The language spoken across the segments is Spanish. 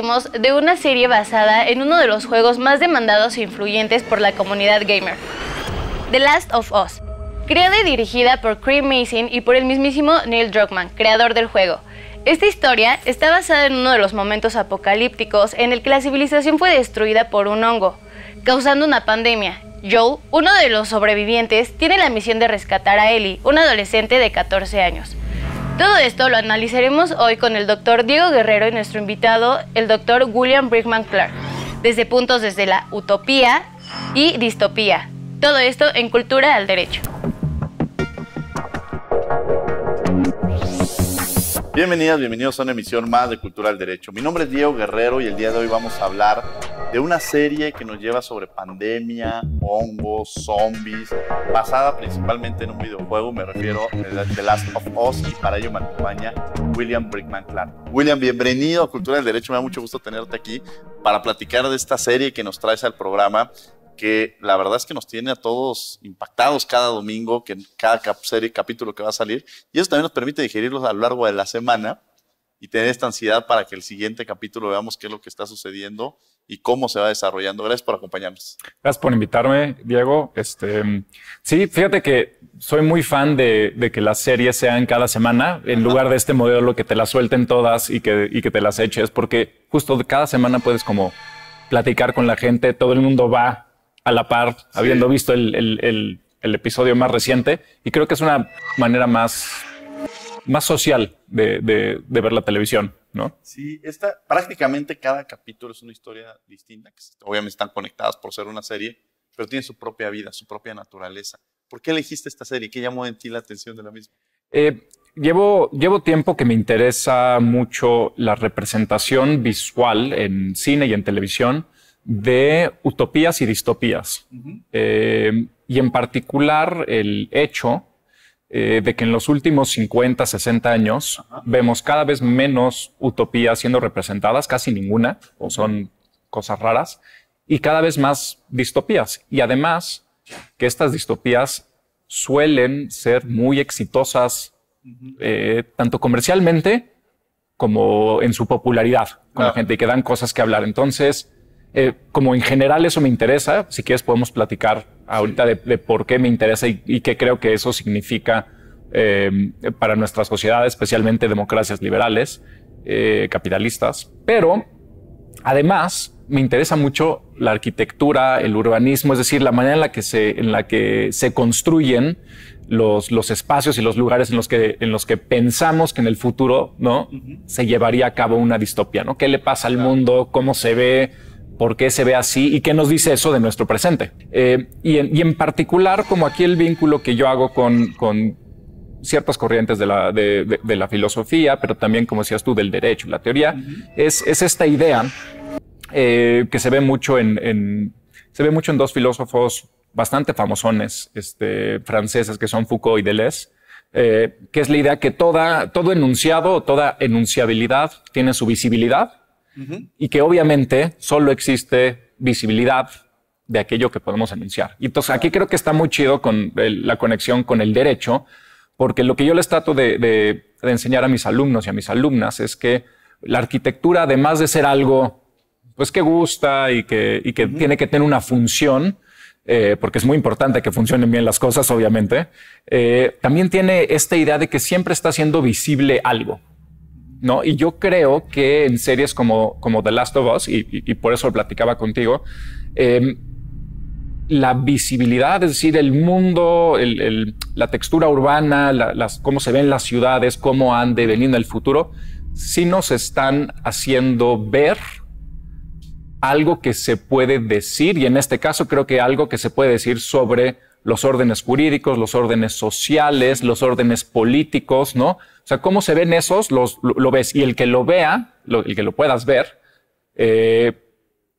de una serie basada en uno de los juegos más demandados e influyentes por la comunidad gamer, The Last of Us. Creada y dirigida por Craig Mason y por el mismísimo Neil Druckmann, creador del juego. Esta historia está basada en uno de los momentos apocalípticos en el que la civilización fue destruida por un hongo, causando una pandemia. Joel, uno de los sobrevivientes, tiene la misión de rescatar a Ellie, una adolescente de 14 años. Todo esto lo analizaremos hoy con el doctor Diego Guerrero y nuestro invitado, el doctor William Brickman Clark, desde puntos desde la utopía y distopía. Todo esto en Cultura del Derecho. Bienvenidas, bienvenidos a una emisión más de Cultura del Derecho. Mi nombre es Diego Guerrero y el día de hoy vamos a hablar de una serie que nos lleva sobre pandemia, hongos, zombies, basada principalmente en un videojuego, me refiero a The Last of Us y para ello me acompaña William Brickman Clark. William, bienvenido a Cultura del Derecho, me da mucho gusto tenerte aquí para platicar de esta serie que nos traes al programa que la verdad es que nos tiene a todos impactados cada domingo, que cada serie, capítulo que va a salir. Y eso también nos permite digerirlos a lo largo de la semana y tener esta ansiedad para que el siguiente capítulo veamos qué es lo que está sucediendo y cómo se va desarrollando. Gracias por acompañarnos. Gracias por invitarme, Diego. Este, sí, fíjate que soy muy fan de, que las series sean cada semana, en lugar de este modelo que te las suelten todas y que, y que te las eches, porque justo cada semana puedes como platicar con la gente, todo el mundo va a la par, habiendo visto el, episodio más reciente. Y creo que es una manera más, social de, ver la televisión, ¿no? Sí, prácticamente cada capítulo es una historia distinta, que obviamente están conectadas por ser una serie, pero tiene su propia vida, su propia naturaleza. ¿Por qué elegiste esta serie? ¿Qué llamó en ti la atención de la misma? Eh, llevo tiempo que me interesa mucho la representación visual en cine y en televisión de utopías y distopías. Eh, y en particular el hecho eh, de que en los últimos 50, 60 años vemos cada vez menos utopías siendo representadas, casi ninguna, o son cosas raras, y cada vez más distopías. Y además que estas distopías suelen ser muy exitosas, eh, tanto comercialmente como en su popularidad con la gente, y que dan cosas que hablar. Entonces, eh, como en general eso me interesa, si quieres podemos platicar ahorita de, por qué me interesa y, qué creo que eso significa eh, para nuestra sociedad, especialmente democracias liberales, eh, capitalistas. Pero además me interesa mucho la arquitectura, el urbanismo, es decir, la manera en la que se, en la que se construyen los, espacios y los lugares en los, que, en los que pensamos que en el futuro ¿no? se llevaría a cabo una distopia. ¿no? ¿Qué le pasa al mundo? ¿Cómo se ve? por qué se ve así y qué nos dice eso de nuestro presente. Eh, y, en, particular, como aquí el vínculo que yo hago con, ciertas corrientes de la, filosofía, pero también, como decías tú, del derecho, la teoría, es, esta idea eh, que se ve mucho en, en, se ve mucho en dos filósofos bastante famosones este, franceses, que son Foucault y Deleuze, eh, que es la idea que toda, todo enunciado, toda enunciabilidad tiene su visibilidad y que obviamente solo existe visibilidad de aquello que podemos enunciar. Y entonces aquí creo que está muy chido con la conexión con el derecho, porque lo que yo les trato de, enseñar a mis alumnos y a mis alumnas es que la arquitectura, además de ser algo pues que gusta y que, tiene que tener una función, eh, porque es muy importante que funcionen bien las cosas, obviamente, eh, también tiene esta idea de que siempre está siendo visible algo. ¿no? Y yo creo que en series como, como The Last of Us, y, por eso lo platicaba contigo, em, la visibilidad, es decir, el mundo, la textura urbana, las, cómo se ven las ciudades, cómo han de venir en el futuro, si nos están haciendo ver algo que se puede decir, y en este caso creo que algo que se puede decir sobre los órdenes jurídicos, los órdenes sociales, los órdenes políticos, ¿no? O sea, cómo se ven esos, los, lo, ves. Y el que lo vea, el que lo puedas ver, eh,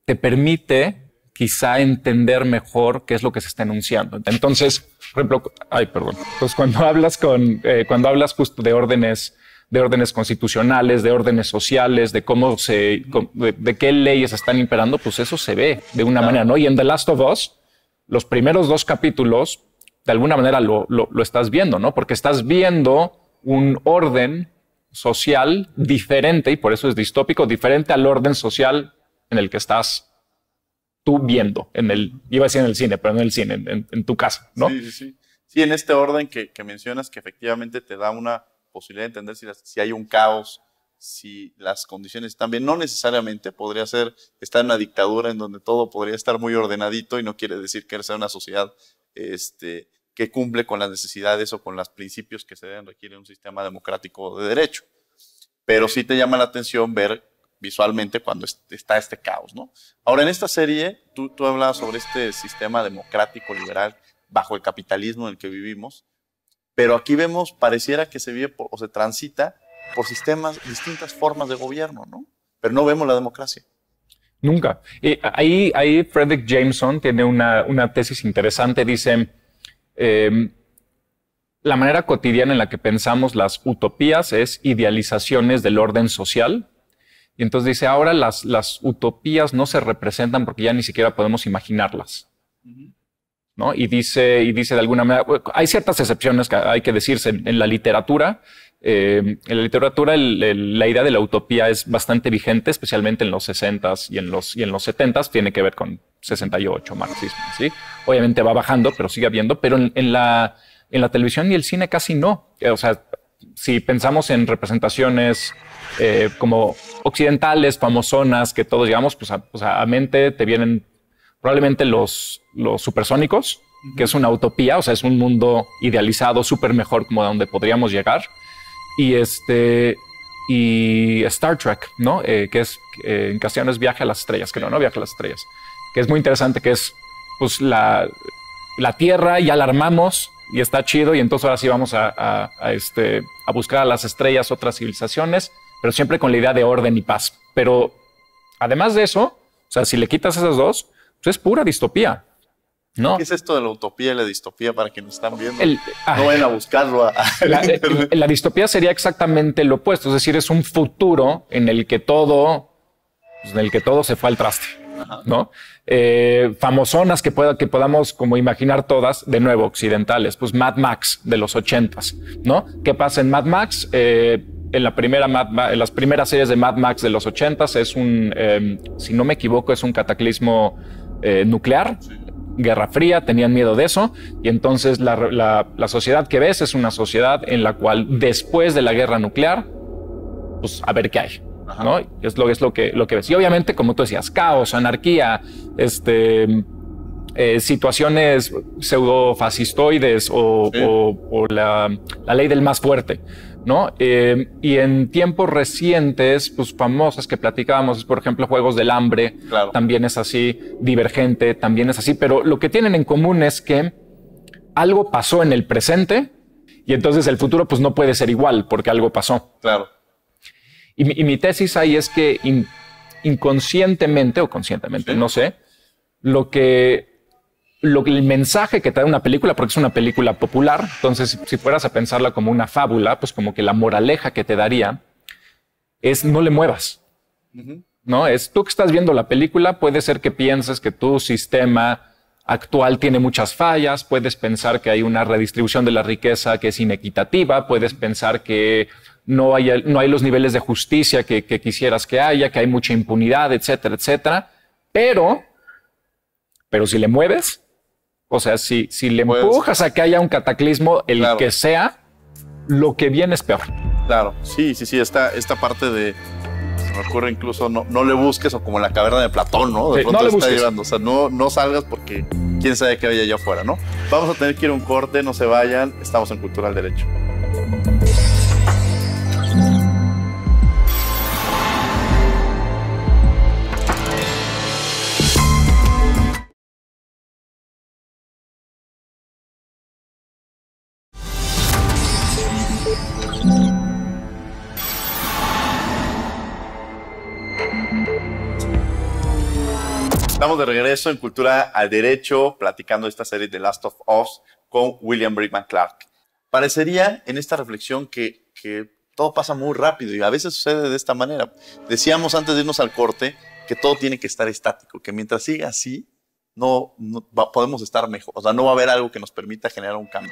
te permite quizá entender mejor qué es lo que se está enunciando. Entonces, por ejemplo, ay, perdón. Pues cuando hablas con, eh, cuando hablas justo de órdenes, de órdenes constitucionales, de órdenes sociales, de cómo se, de, qué leyes están imperando, pues eso se ve de una manera, ¿no? Y en The Last of Us, los primeros dos capítulos, de alguna manera lo, estás viendo, ¿no? Porque estás viendo un orden social diferente, y por eso es distópico, diferente al orden social en el que estás tú viendo, en el, iba a decir en el cine, pero no en el cine, en, tu casa, ¿no? Sí, sí, sí. Sí, en este orden que, mencionas, que efectivamente te da una posibilidad de entender si, si hay un caos si las condiciones también No necesariamente podría ser estar en una dictadura en donde todo podría estar muy ordenadito y no quiere decir que sea una sociedad este, que cumple con las necesidades o con los principios que se deben requiere un sistema democrático de derecho. Pero sí te llama la atención ver visualmente cuando está este caos, ¿no? Ahora, en esta serie, tú, tú hablas sobre este sistema democrático liberal bajo el capitalismo en el que vivimos, pero aquí vemos, pareciera que se vive o se transita por sistemas, distintas formas de gobierno, ¿no? Pero no vemos la democracia. Nunca. Y ahí, Frederick Jameson tiene una, tesis interesante. Dice, em, la manera cotidiana en la que pensamos las utopías es idealizaciones del orden social. Y entonces dice, ahora las, utopías no se representan porque ya ni siquiera podemos imaginarlas. ¿No? Y dice, y dice de alguna manera, hay ciertas excepciones que hay que decirse en la literatura, eh, en la literatura la idea de la utopía es bastante vigente, especialmente en los 60s y en los, y en los 70s, tiene que ver con 68, marxismo, ¿sí? Obviamente va bajando, pero sigue habiendo, pero en, la, televisión y el cine casi no. Eh, o sea, si pensamos en representaciones eh, como occidentales, famosonas, que todos llevamos pues, pues a, mente te vienen probablemente los, los supersónicos, que es una utopía, o sea, es un mundo idealizado, súper mejor como a donde podríamos llegar y este y Star Trek, ¿no? Eh, que es eh, en castellano es Viaje a las Estrellas, que no, no Viaje a las Estrellas, que es muy interesante, que es pues la, la Tierra y alarmamos y está chido y entonces ahora sí vamos a, este, a buscar a las estrellas otras civilizaciones, pero siempre con la idea de orden y paz. Pero además de eso, o sea, si le quitas esas dos, pues, es pura distopía. ¿Qué es esto de la utopía y la distopía para quienes están viendo? no ven a buscarlo. la, distopía sería exactamente lo opuesto, es decir, es un futuro en el que todo, en pues, el que todo se fue al traste. ¿No? Eh, famosonas que, pueda, que podamos como imaginar todas, de nuevo, occidentales, pues Mad Max de los ochentas, ¿no? ¿Qué pasa en Mad Max? Eh, en, la primera en las primeras series de Mad Max de los ochentas es un, em, si no me equivoco, es un cataclismo eh, nuclear Guerra Fría, tenían miedo de eso, y entonces la, sociedad que ves es una sociedad en la cual después de la guerra nuclear, pues a ver qué hay. ¿no? Es lo, es lo que, lo que ves. Y obviamente, como tú decías, caos, anarquía, este, eh, situaciones pseudo fascistoides o, la, la, ley del más fuerte. Eh, y en tiempos recientes, pues famosas que platicábamos, por ejemplo, Juegos del Hambre, también es así, Divergente, también es así, pero lo que tienen en común es que algo pasó en el presente y entonces el futuro pues no puede ser igual porque algo pasó. Claro. Y mi, tesis ahí es que inconscientemente o conscientemente, no sé, lo que el mensaje que te da una película, porque es una película popular, entonces si fueras a pensarla como una fábula, pues como que la moraleja que te daría es no le muevas. ¿No? Es tú que estás viendo la película, puede ser que pienses que tu sistema actual tiene muchas fallas, puedes pensar que hay una redistribución de la riqueza que es inequitativa, puedes pensar que no hay, no hay los niveles de justicia que, que quisieras que haya, que hay mucha impunidad, etcétera, etcétera. Pero, pero si le mueves, o sea, si, si le pues, empujas a que haya un cataclismo, el que sea, lo que viene es peor. Claro, sí, sí, sí, esta, esta parte de, me ocurre incluso, no, no le busques o como la caverna de Platón, ¿no? De le está llevando, o sea, no, no salgas porque quién sabe qué hay allá afuera, ¿no? Vamos a tener que ir a un corte, no se vayan, estamos en cultural Derecho. de regreso en Cultura al Derecho, platicando esta serie de Last of Us con William Brickman Clark. Parecería en esta reflexión que, todo pasa muy rápido y a veces sucede de esta manera. Decíamos antes de irnos al corte que todo tiene que estar estático, que mientras siga así, no, podemos estar mejor. O sea, no va a haber algo que nos permita generar un cambio.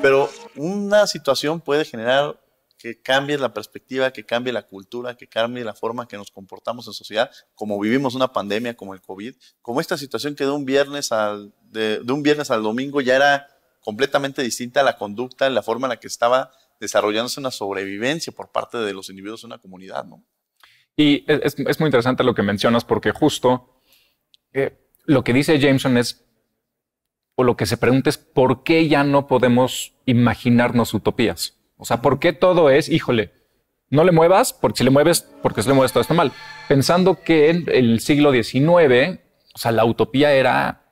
Pero una situación puede generar que cambie la perspectiva, que cambie la cultura, que cambie la forma que nos comportamos en sociedad, como vivimos una pandemia como el COVID, como esta situación que de un viernes al, de, un viernes al domingo ya era completamente distinta a la conducta, la forma en la que estaba desarrollándose una sobrevivencia por parte de los individuos de una comunidad, ¿no? Y es, muy interesante lo que mencionas porque justo eh, lo que dice Jameson es, o lo que se pregunta es, ¿por qué ya no podemos imaginarnos utopías? O sea, ¿por qué todo es, híjole, no le muevas, porque si le mueves, porque si le mueves todo está mal? Pensando que en el siglo XIX, o sea, la utopía era,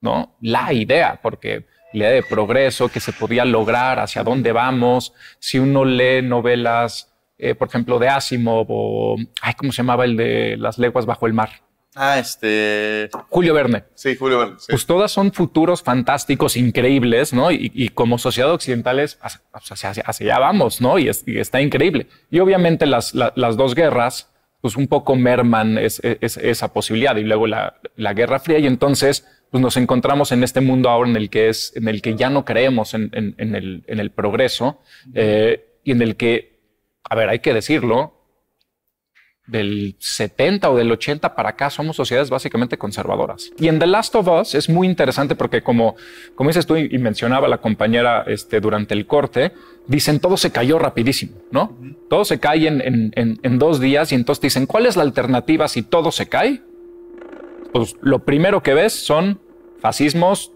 ¿no? La idea, porque la idea de progreso que se podía lograr, hacia dónde vamos, si uno lee novelas, eh, por ejemplo, de Asimov o, ay, ¿cómo se llamaba el de Las leguas bajo el mar? Ah, este. Julio Verne. Sí, Julio Verne. Pues todas son futuros fantásticos, increíbles, ¿no? Y, como sociedad occidental es hacia, hacia, allá vamos, ¿no? Y, está increíble. Y obviamente las, dos guerras, pues un poco merman esa posibilidad. Y luego la, Guerra Fría. Y entonces, pues nos encontramos en este mundo ahora en el que, es, en el que ya no creemos en, el, en el, progreso eh, y en el que, a ver, hay que decirlo, del 70 o del 80 para acá somos sociedades básicamente conservadoras. Y en The Last of Us es muy interesante porque como, como dices tú y mencionaba la compañera este, durante el corte, dicen todo se cayó rapidísimo, ¿no? Todo se cae en, en, dos días y entonces dicen, ¿cuál es la alternativa si todo se cae? Pues lo primero que ves son fascismos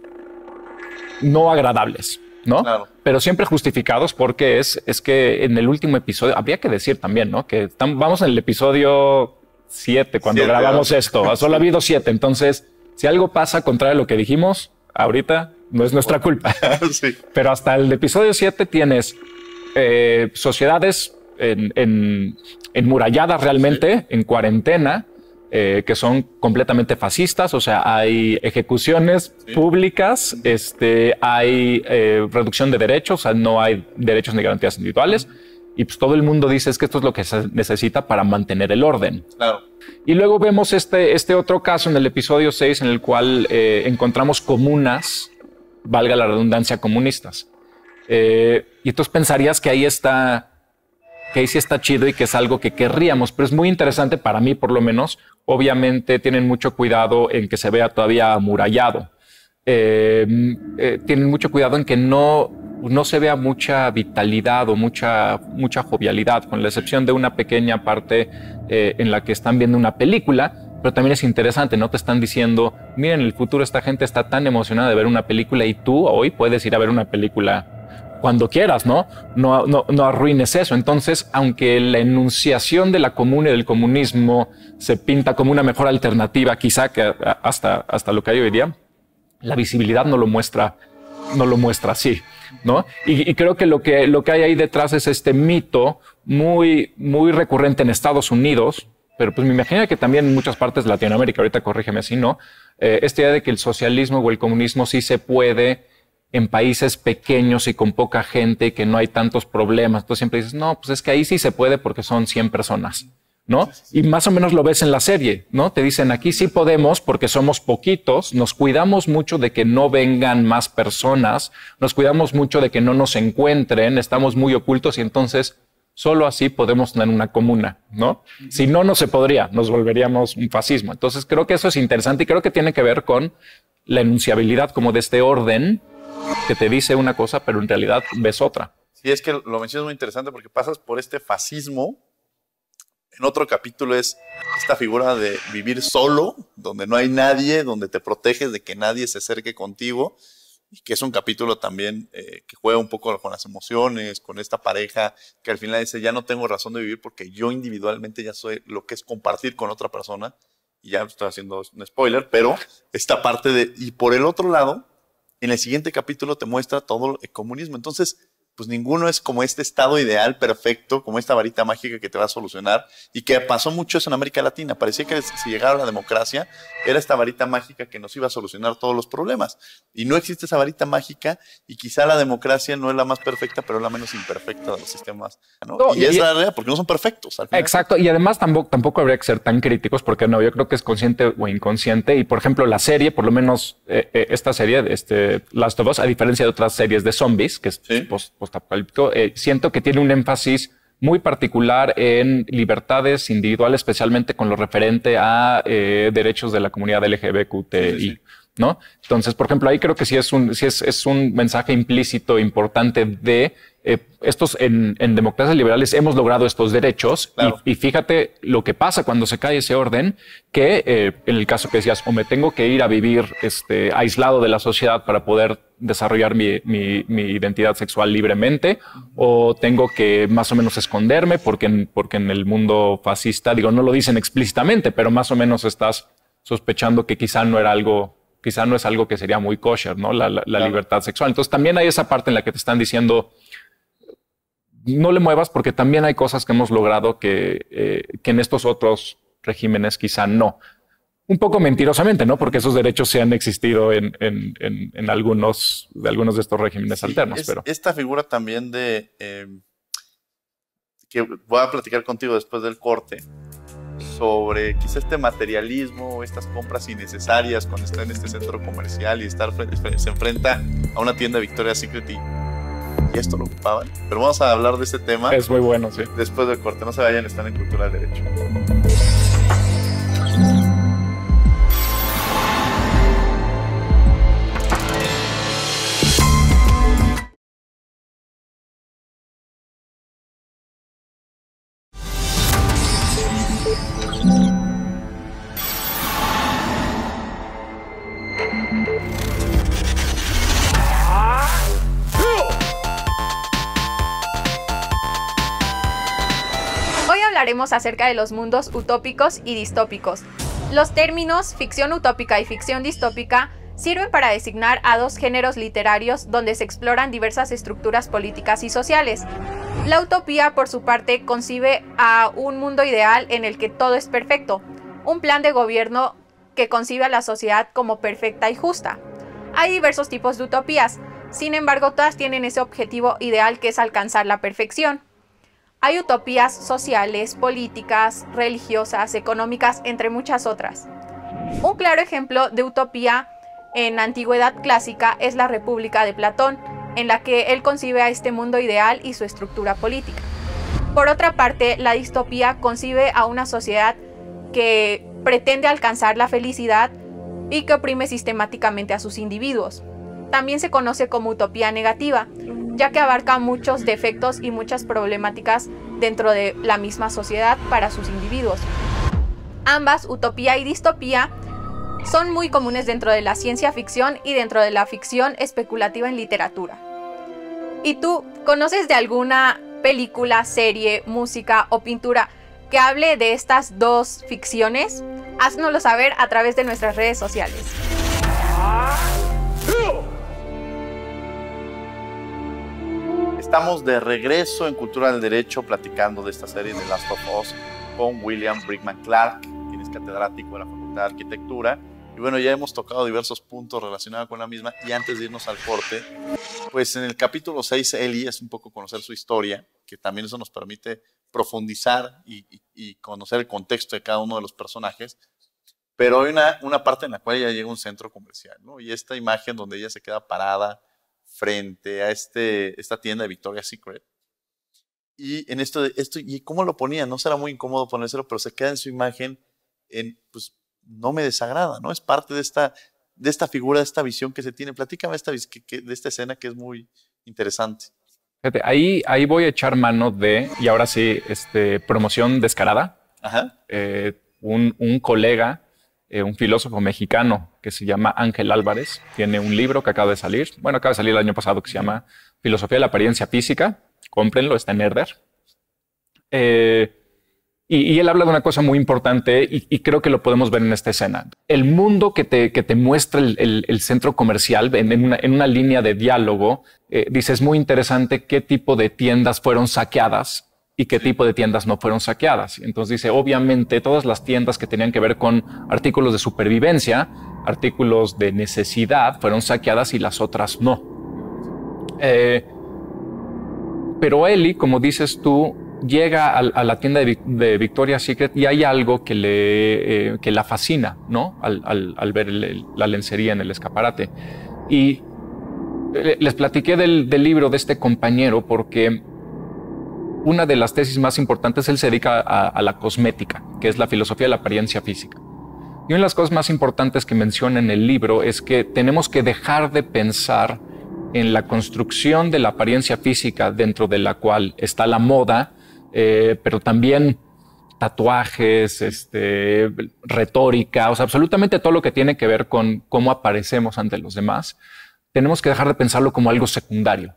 no agradables. ¿no? Pero siempre justificados porque es, es que en el último episodio, había que decir también, ¿no? Que vamos en el episodio 7 cuando grabamos esto, solo ha habido 7, entonces si algo pasa contrario a lo que dijimos, ahorita no es nuestra culpa. Pero hasta el episodio 7 tienes eh, sociedades en, en, realmente, en cuarentena, eh, que son completamente fascistas, o sea, hay ejecuciones públicas, este, hay eh, reducción de derechos, no hay derechos ni garantías individuales, y pues todo el mundo dice es que esto es lo que se necesita para mantener el orden. Claro. Y luego vemos este, este otro caso en el episodio 6 en el cual eh, encontramos comunas, valga la redundancia, comunistas. y entonces pensarías que ahí está que sí está chido y que es algo que querríamos, pero es muy interesante para mí por lo menos. Obviamente tienen mucho cuidado en que se vea todavía amurallado. Eh, eh, tienen mucho cuidado en que no, no se vea mucha vitalidad o mucha, mucha jovialidad, con la excepción de una pequeña parte eh, en la que están viendo una película, pero también es interesante, ¿no? Te están diciendo, miren, en el futuro esta gente está tan emocionada de ver una película y tú hoy puedes ir a ver una película cuando quieras, ¿no? No, ¿no? no, arruines eso. Entonces, aunque la enunciación de la comuna y del comunismo se pinta como una mejor alternativa, quizá que hasta, hasta lo que hay hoy día, la visibilidad no lo muestra, no lo muestra así, ¿no? Y, creo que lo, que lo que hay ahí detrás es este mito muy, muy recurrente en Estados Unidos, pero pues me imagino que también en muchas partes de Latinoamérica, ahorita corrígeme si no, eh, esta idea de que el socialismo o el comunismo sí se puede en países pequeños y con poca gente que no hay tantos problemas. Tú siempre dices, no, pues es que ahí sí se puede porque son 100 personas, ¿no? Y más o menos lo ves en la serie, ¿no? Te dicen, aquí sí podemos porque somos poquitos, nos cuidamos mucho de que no vengan más personas, nos cuidamos mucho de que no nos encuentren, estamos muy ocultos y entonces solo así podemos tener una comuna, ¿no? Si no, no se podría, nos volveríamos un fascismo. Entonces creo que eso es interesante y creo que tiene que ver con la enunciabilidad como de este orden que te dice una cosa, pero en realidad ves otra. Sí, es que lo mencionas muy interesante porque pasas por este fascismo. En otro capítulo es esta figura de vivir solo, donde no hay nadie, donde te proteges de que nadie se acerque contigo, y que es un capítulo también eh, que juega un poco con las emociones, con esta pareja que al final dice, ya no tengo razón de vivir porque yo individualmente ya soy lo que es compartir con otra persona, y ya estoy haciendo un spoiler, pero esta parte de, y por el otro lado, en el siguiente capítulo te muestra todo el comunismo. Entonces, pues ninguno es como este estado ideal perfecto, como esta varita mágica que te va a solucionar y que pasó mucho eso en América Latina. Parecía que si llegara la democracia era esta varita mágica que nos iba a solucionar todos los problemas. Y no existe esa varita mágica y quizá la democracia no es la más perfecta, pero es la menos imperfecta de los sistemas. ¿no? y, es la realidad porque no son perfectos. Al final. Exacto. Y además tampoco, habría que ser tan críticos porque no, yo creo que es consciente o inconsciente. Y por ejemplo, la serie, por lo menos eh, eh, esta serie, este, Last of Us, a diferencia de otras series de zombies, que es pues, eh, siento que tiene un énfasis muy particular en libertades individuales, especialmente con lo referente a eh, derechos de la comunidad LGBTQI. ¿No? Entonces, por ejemplo, ahí creo que sí es un, sí es un mensaje implícito importante de eh, estos en, democracias liberales hemos logrado estos derechos y, fíjate lo que pasa cuando se cae ese orden, que eh, en el caso que decías, o me tengo que ir a vivir este, aislado de la sociedad para poder desarrollar mi, identidad sexual libremente, o tengo que más o menos esconderme porque en, porque en el mundo fascista, digo, no lo dicen explícitamente, pero más o menos estás sospechando que quizá no era algo quizá no es algo que sería muy kosher, ¿no? La, libertad sexual. Entonces también hay esa parte en la que te están diciendo, no le muevas porque también hay cosas que hemos logrado eh, que, en estos otros regímenes quizá no. Un poco mentirosamente, ¿no? Porque esos derechos se han existido en, algunos, de algunos de estos regímenes alternos. pero... Esta figura también de... Em, que voy a platicar contigo después del corte sobre quizá este materialismo, estas compras innecesarias cuando está en este centro comercial y se enfrenta a una tienda Victoria's Secret y y esto lo ocupaban. Pero vamos a hablar de este tema. Es muy bueno, sí. Después del corte, no se vayan, están en Cultura del Derecho. acerca de los mundos utópicos y distópicos. Los términos ficción utópica y ficción distópica sirven para designar a dos géneros literarios donde se exploran diversas estructuras políticas y sociales. La utopía, por su parte, concibe a un mundo ideal en el que todo es perfecto, un plan de gobierno que concibe a la sociedad como perfecta y justa. Hay diversos tipos de utopías, sin embargo todas tienen ese objetivo ideal que es alcanzar la perfección. Hay utopías sociales, políticas, religiosas, económicas, entre muchas otras. Un claro ejemplo de utopía en antigüedad clásica es la República de Platón, en la que él concibe a este mundo ideal y su estructura política. Por otra parte, la distopía concibe a una sociedad que pretende alcanzar la felicidad y que oprime sistemáticamente a sus individuos. También se conoce como utopía negativa, ya que abarca muchos defectos y muchas problemáticas dentro de la misma sociedad para sus individuos. Ambas, utopía y distopía, son muy comunes dentro de la ciencia ficción y dentro de la ficción especulativa en literatura. ¿Y tú conoces de alguna película, serie, música o pintura que hable de estas dos ficciones? Haznoslo saber a través de nuestras redes sociales. Estamos de regreso en Cultura del Derecho platicando de esta serie de Last of Us con William Brickman Clark, quien es catedrático de la Facultad de Arquitectura. Y bueno, ya hemos tocado diversos puntos relacionados con la misma. Y antes de irnos al corte, pues en el capítulo 6, Eli es un poco conocer su historia, que también eso nos permite profundizar y, conocer el contexto de cada uno de los personajes. Pero hay una, una parte en la cual ella llega a un centro comercial, ¿no? Y esta imagen donde ella se queda parada frente a este, esta tienda de Victoria's Secret. Y en esto, esto, ¿y cómo lo ponía? No será muy incómodo ponérselo, pero se queda en su imagen, en, pues no me desagrada, ¿no? Es parte de esta, de esta figura, de esta visión que se tiene. Platícame esta, de esta escena que es muy interesante. Fíjate, ahí, ahí voy a echar mano de, y ahora sí, este, promoción descarada. Ajá. Eh, un, un colega eh, un filósofo mexicano que se llama Ángel Álvarez. Tiene un libro que acaba de salir, bueno, acaba de salir el año pasado, que se llama Filosofía de la Apariencia Física. Cómprenlo, está en Herder. Eh, y, él habla de una cosa muy importante y, creo que lo podemos ver en esta escena. El mundo que te, que te muestra el, centro comercial en, en, una, en, una, línea de diálogo, eh, dice, es muy interesante qué tipo de tiendas fueron saqueadas y qué tipo de tiendas no fueron saqueadas. Entonces dice, obviamente todas las tiendas que tenían que ver con artículos de supervivencia, artículos de necesidad, fueron saqueadas y las otras no. Eh, pero Eli, como dices tú, llega a, la tienda de, de, Victoria's Secret y hay algo que, le, eh, que la fascina, ¿no? Al, ver la lencería en el escaparate. Y eh, les platiqué del, del libro de este compañero porque una de las tesis más importantes, él se dedica a, la cosmética, que es la filosofía de la apariencia física. Y una de las cosas más importantes que menciona en el libro es que tenemos que dejar de pensar en la construcción de la apariencia física dentro de la cual está la moda, eh, pero también tatuajes, este, retórica, o sea, absolutamente todo lo que tiene que ver con cómo aparecemos ante los demás, tenemos que dejar de pensarlo como algo secundario,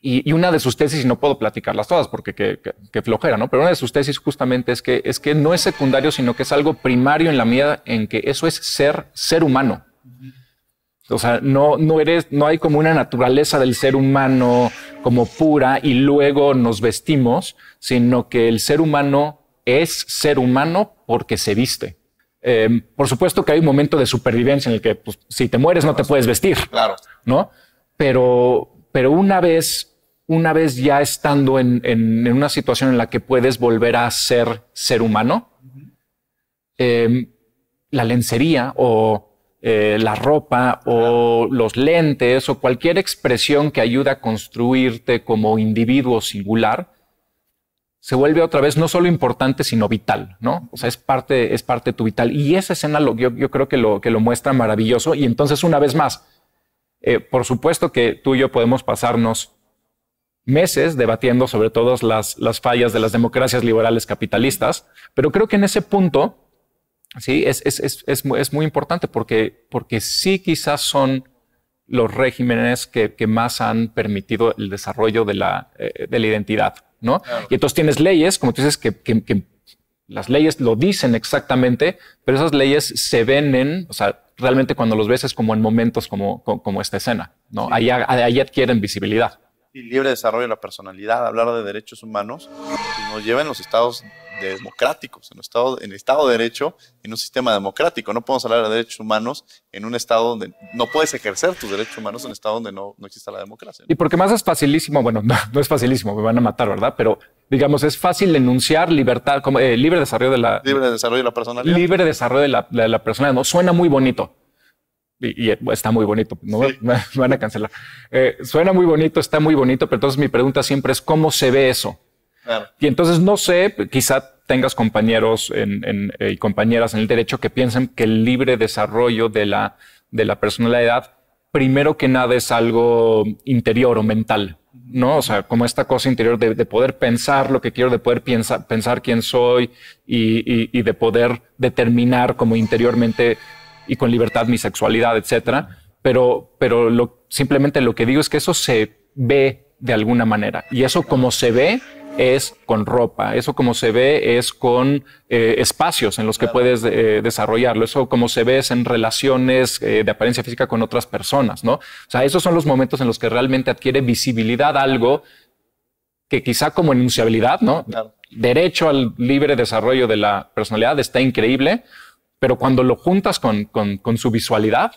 y, una de sus tesis, y no puedo platicarlas todas porque qué, flojera, ¿no? Pero una de sus tesis justamente es que, es que no es secundario, sino que es algo primario en la medida en que eso es ser, ser humano. O sea, no, no eres, no hay como una naturaleza del ser humano como pura y luego nos vestimos, sino que el ser humano es ser humano porque se viste. Em, por supuesto que hay un momento de supervivencia en el que pues, si te mueres no te puedes vestir. Claro. ¿No? Pero, pero una vez, una vez ya estando en, una situación en la que puedes volver a ser ser humano, em, la lencería o eh, la ropa o los lentes o cualquier expresión que ayuda a construirte como individuo singular, se vuelve otra vez no solo importante, sino vital, ¿no? O sea, es parte, es parte de tu vital. Y esa escena lo, yo, yo creo que lo muestra maravilloso. Y entonces, una vez más, eh, por supuesto que tú y yo podemos pasarnos meses debatiendo sobre todas las, fallas de las democracias liberales capitalistas, pero creo que en ese punto sí es, muy importante porque, porque sí quizás son los regímenes que, más han permitido el desarrollo de la, eh, identidad. ¿no? Y entonces tienes leyes, como tú dices, que, las leyes lo dicen exactamente, pero esas leyes se ven o sea, realmente cuando los ves es como en momentos como, como, esta escena, ¿no? Ahí, adquieren visibilidad. Y libre desarrollo de la personalidad, hablar de derechos humanos, nos lleva en los estados democráticos, en estado, en el Estado de Derecho, en un sistema democrático. No podemos hablar de derechos humanos en un Estado donde no puedes ejercer tus derechos humanos, en un Estado donde no, no exista la democracia. Y porque más es facilísimo, bueno, no, es facilísimo, me van a matar, ¿verdad? Pero digamos, es fácil denunciar libertad, como, eh, libre desarrollo de la... Libre desarrollo de la personalidad. Libre desarrollo de la, personalidad, ¿no? Suena muy bonito. Y, eh, está muy bonito, me, van a cancelar. Eh, suena muy bonito, está muy bonito, pero entonces mi pregunta siempre es, ¿cómo se ve eso? Y entonces, no sé, quizá tengas compañeros eh, y compañeras en el derecho que piensen que el libre desarrollo de la, de la personalidad, primero que nada, es algo interior o mental. ¿no? O sea, como esta cosa interior de, poder pensar lo que quiero, de poder pensar quién soy y, y, de poder determinar como interiormente y con libertad mi sexualidad, etcétera. Pero, pero lo, simplemente lo que digo es que eso se ve de alguna manera y eso como se ve es con ropa, eso como se ve es con eh, espacios en los que puedes eh, desarrollarlo, eso como se ve es en relaciones eh, de apariencia física con otras personas, ¿no? O sea, esos son los momentos en los que realmente adquiere visibilidad algo que quizá como enunciabilidad, ¿no? Derecho al libre desarrollo de la personalidad está increíble, pero cuando lo juntas con, con, su visualidad,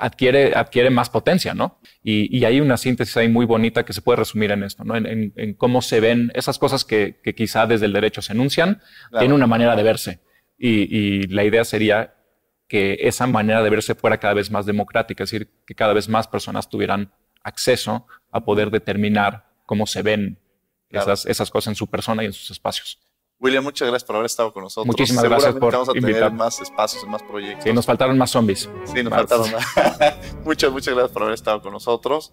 Adquiere, adquiere más potencia, ¿no? Y, y, hay una síntesis ahí muy bonita que se puede resumir en esto, ¿no? En, en, cómo se ven esas cosas que, que, quizá desde el derecho se enuncian, tienen tiene una manera de verse. Y, y, la idea sería que esa manera de verse fuera cada vez más democrática, es decir, que cada vez más personas tuvieran acceso a poder determinar cómo se ven esas, esas cosas en su persona y en sus espacios. William, muchas gracias por haber estado con nosotros. Muchísimas gracias por vamos a tener más espacios, más proyectos. Sí, nos faltaron más zombies. Sí, nos faltaron más. muchas, muchas gracias por haber estado con nosotros.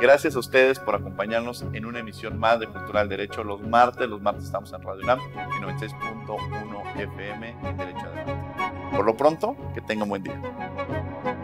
Gracias a ustedes por acompañarnos en una emisión más de Cultural Derecho los martes. Los martes estamos en Radio UNAM y 96.1 FM en Derecho Adelante. Por lo pronto, que tengan buen día.